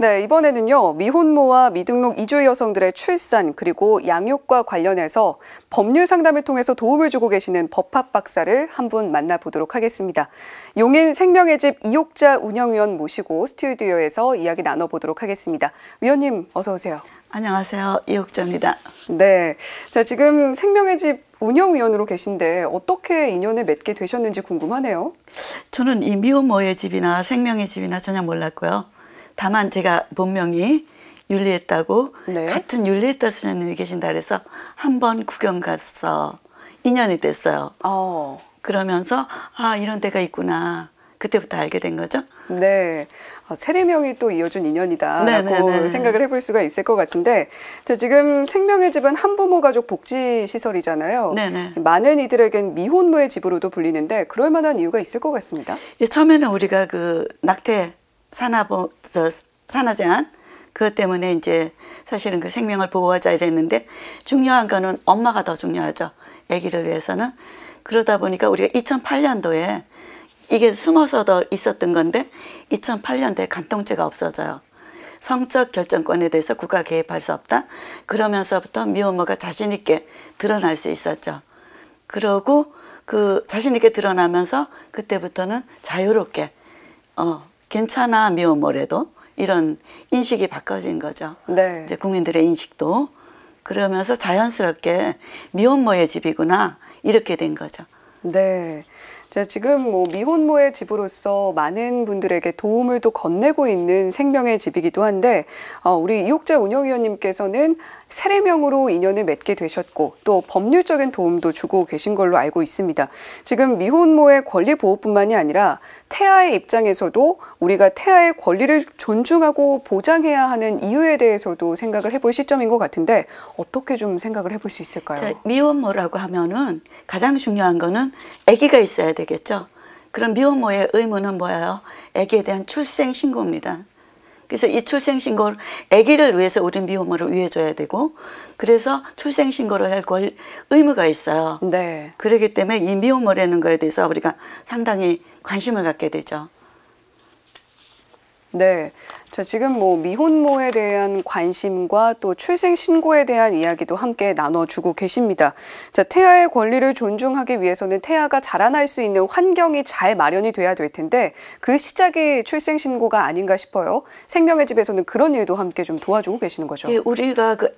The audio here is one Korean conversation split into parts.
네, 이번에는요, 미혼모와 미등록 이주 여성들의 출산 그리고 양육과 관련해서 법률 상담을 통해서 도움을 주고 계시는 법학 박사를 한 분 만나보도록 하겠습니다. 용인 생명의 집 이옥자 운영위원 모시고 스튜디오에서 이야기 나눠보도록 하겠습니다. 위원님, 어서오세요. 안녕하세요. 이옥자입니다. 네. 자, 지금 생명의 집 운영위원으로 계신데 어떻게 인연을 맺게 되셨는지 궁금하네요. 저는 이 미혼모의 집이나 생명의 집이나 전혀 몰랐고요. 다만 제가 본명이 윤리했다고 네. 같은 윤리했다 수녀님이 계신다 그래서 한 번 구경 갔어. 인연이 됐어요. 어. 그러면서 아 이런 데가 있구나. 그때부터 알게 된 거죠. 네. 아, 어, 세례명이 또 이어준 인연이다라고 네네네. 네, 네. 생각을 해볼 수가 있을 것 같은데 저 지금 생명의 집은 한부모 가족 복지 시설이잖아요. 네네. 네. 많은 이들에겐 미혼모의 집으로도 불리는데 그럴 만한 이유가 있을 것 같습니다. 예, 처음에는 우리가 그 낙태 산화보 저 산화제한 그것 때문에 이제 사실은 그 생명을 보호하자 이랬는데 중요한 거는 엄마가 더 중요하죠. 아기를 위해서는 그러다 보니까 우리가 2008년도에 이게 숨어서 더 있었던 건데 2008년도에 간통죄가 없어져요. 성적 결정권에 대해서 국가 개입할 수 없다. 그러면서부터 미혼모가 자신 있게 드러날 수 있었죠. 그러고 그 자신 있게 드러나면서 그때부터는 자유롭게 어 괜찮아 미워뭐래도 이런 인식이 바꿔진 거죠. 네. 이제 국민들의 인식도 그러면서 자연스럽게 미혼모의 집이구나 이렇게 된 거죠. 네. 자, 지금 뭐 미혼모의 집으로서 많은 분들에게 도움을 또 건네고 있는 생명의 집이기도 한데, 어, 우리 이옥재 운영위원님께서는 세례명으로 인연을 맺게 되셨고 또 법률적인 도움도 주고 계신 걸로 알고 있습니다. 지금 미혼모의 권리 보호뿐만이 아니라 태아의 입장에서도 우리가 태아의 권리를 존중하고 보장해야 하는 이유에 대해서도 생각을 해볼 시점인 것 같은데 어떻게 좀 생각을 해볼 수 있을까요? 미혼모라고 하면은 가장 중요한 거는 아기가 있어야 되겠죠. 그럼 미혼모의 의무는 뭐예요? 아기에 대한 출생 신고입니다. 그래서 이 출생신고, 를 아기를 위해서 우리 미혼모를 위해줘야 되고, 그래서 출생신고를 할 권, 의무가 있어요. 네. 그렇기 때문에 이 미혼모라는 거에 대해서 우리가 상당히 관심을 갖게 되죠. 네. 자, 지금 뭐 미혼모에 대한 관심과 또 출생 신고에 대한 이야기도 함께 나눠주고 계십니다. 자, 태아의 권리를 존중하기 위해서는 태아가 자라날 수 있는 환경이 잘 마련이 돼야 될 텐데 그 시작이 출생 신고가 아닌가 싶어요. 생명의 집에서는 그런 일도 함께 좀 도와주고 계시는 거죠. 예, 우리가 그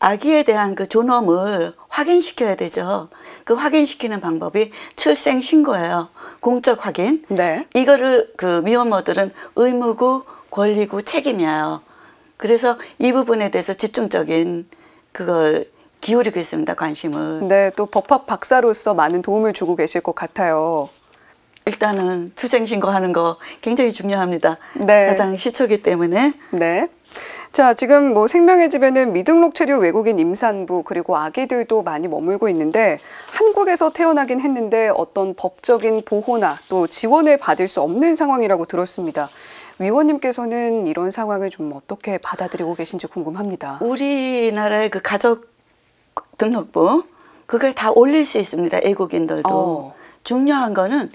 아기에 대한 그 존엄을 확인시켜야 되죠. 그 확인시키는 방법이 출생신고예요. 공적 확인. 네. 이거를 그 미혼모들은 의무고 권리고 책임이에요. 그래서 이 부분에 대해서 집중적인 그걸 기울이고 있습니다. 관심을. 네, 또 법학 박사로서 많은 도움을 주고 계실 것 같아요. 일단은 출생신고 하는 거 굉장히 중요합니다. 네. 가장 시초기 때문에. 네. 자, 지금 뭐 생명의 집에는 미등록 체류 외국인 임산부 그리고 아기들도 많이 머물고 있는데 한국에서 태어나긴 했는데 어떤 법적인 보호나 또 지원을 받을 수 없는 상황이라고 들었습니다. 위원님께서는 이런 상황을 좀 어떻게 받아들이고 계신지 궁금합니다. 우리나라의 그 가족 등록부 그걸 다 올릴 수 있습니다. 애국인들도 어. 중요한 거는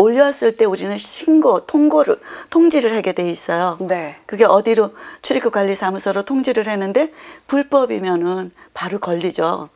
올렸을 때 우리는 신고, 통고를, 통지를 하게 돼 있어요. 네. 그게 어디로 출입국 관리사무소로 통지를 했는데 불법이면은 바로 걸리죠.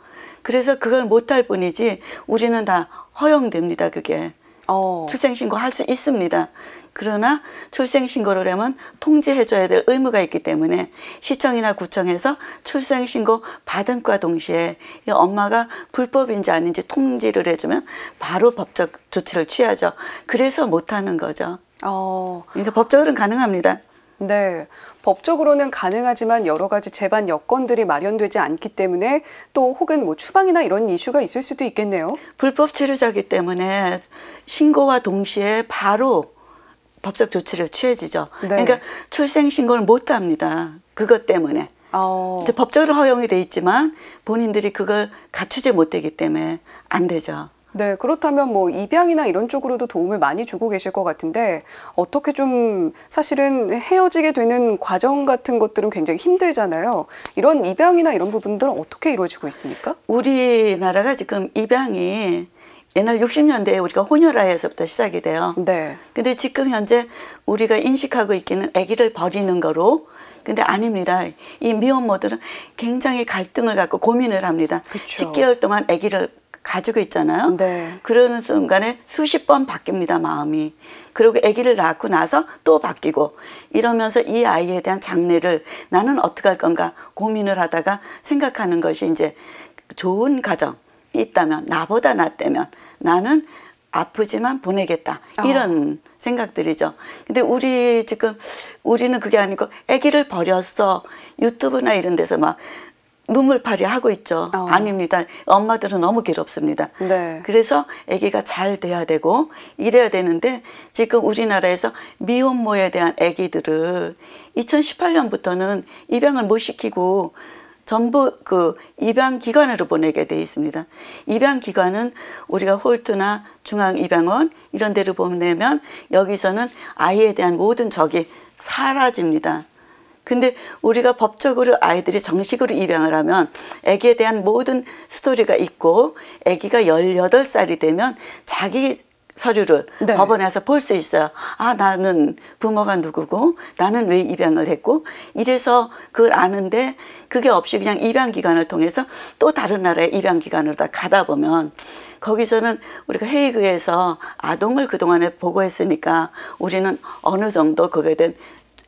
그래서 그걸 못할 뿐이지 우리는 다 허용됩니다, 그게. 어. 출생신고 할 수 있습니다. 그러나 출생신고를 하면 통지해줘야 될 의무가 있기 때문에 시청이나 구청에서 출생신고 받은과 동시에 이 엄마가 불법인지 아닌지 통지를 해주면 바로 법적 조치를 취하죠. 그래서 못하는 거죠. 어. 그러니까 법적으로는 가능합니다. 네. 법적으로는 가능하지만 여러 가지 제반 여건들이 마련되지 않기 때문에 또 혹은 뭐 추방이나 이런 이슈가 있을 수도 있겠네요. 불법 체류자기 때문에 신고와 동시에 바로 법적 조치를 취해지죠. 네. 그러니까 출생 신고를 못 합니다. 그것 때문에. 어... 이제 법적으로 허용이 돼 있지만 본인들이 그걸 갖추지 못되기 때문에 안 되죠. 네, 그렇다면 뭐 입양이나 이런 쪽으로도 도움을 많이 주고 계실 것 같은데 어떻게 좀 사실은 헤어지게 되는 과정 같은 것들은 굉장히 힘들잖아요. 이런 입양이나 이런 부분들은 어떻게 이루어지고 있습니까? 우리나라가 지금 입양이 옛날 60년대에 우리가 혼혈아에서부터 시작이 돼요. 네. 근데 지금 현재 우리가 인식하고 있기는 아기를 버리는 거로 근데 아닙니다. 이 미혼모들은 굉장히 갈등을 갖고 고민을 합니다. 그쵸. 10개월 동안 아기를 가지고 있잖아요. 네. 그러는 순간에 수십 번 바뀝니다 마음이. 그리고 아기를 낳고 나서 또 바뀌고 이러면서 이 아이에 대한 장래를 나는 어떻게 할 건가 고민을 하다가 생각하는 것이 이제 좋은 가정이 있다면 나보다 낫다면 나는 아프지만 보내겠다 아. 이런 어. 생각들이죠. 근데 우리 지금 우리는 그게 아니고 아기를 버렸어 유튜브나 이런 데서 막 눈물팔이 하고 있죠. 어. 아닙니다. 엄마들은 너무 괴롭습니다. 네. 그래서 아기가 잘 돼야 되고 이래야 되는데 지금 우리나라에서 미혼모에 대한 아기들을 2018년부터는 입양을 못 시키고 전부 그 입양 기관으로 보내게 돼 있습니다. 입양 기관은 우리가 홀트나 중앙 입양원 이런 데를 보내면 여기서는 아이에 대한 모든 적이 사라집니다. 근데 우리가 법적으로 아이들이 정식으로 입양을 하면 아기에 대한 모든 스토리가 있고 아기가 18살이 되면 자기 서류를 네. 법원에서 볼 수 있어요. 아, 나는 부모가 누구고, 나는 왜 입양을 했고, 이래서 그걸 아는데, 그게 없이 그냥 입양기관을 통해서 또 다른 나라의 입양기관으로 다 가다 보면, 거기서는 우리가 헤이그에서 아동을 그동안에 보고했으니까, 우리는 어느 정도 그거에 대한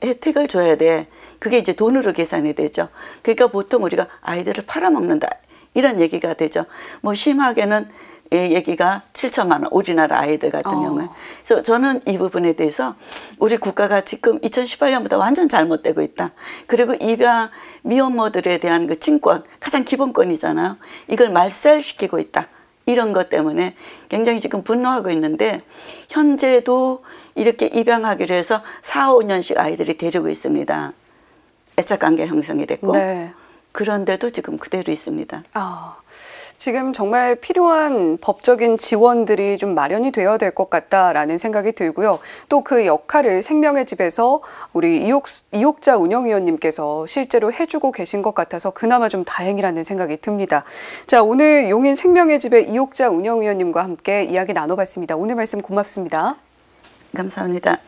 혜택을 줘야 돼. 그게 이제 돈으로 계산이 되죠. 그러니까 보통 우리가 아이들을 팔아먹는다 이런 얘기가 되죠. 뭐 심하게는 얘기가 7천만 원 우리나라 아이들 같은 어. 경우에 그래서 저는 이 부분에 대해서 우리 국가가 지금 2018년부터 완전 잘못되고 있다 그리고 입양 미혼모들에 대한 그 친권 가장 기본권이잖아요 이걸 말살시키고 있다 이런 것 때문에 굉장히 지금 분노하고 있는데 현재도 이렇게 입양하기로 해서 4, 5년씩 아이들이 데리고 있습니다. 애착 관계 형성이 됐고 네. 그런데도 지금 그대로 있습니다. 아, 지금 정말 필요한 법적인 지원들이 좀 마련이 되어야 될 것 같다라는 생각이 들고요. 또 그 역할을 생명의 집에서 우리 이옥, 이옥자 운영위원님께서 실제로 해주고 계신 것 같아서 그나마 좀 다행이라는 생각이 듭니다. 자, 오늘 용인 생명의 집의 이옥자 운영위원님과 함께 이야기 나눠봤습니다. 오늘 말씀 고맙습니다. 감사합니다.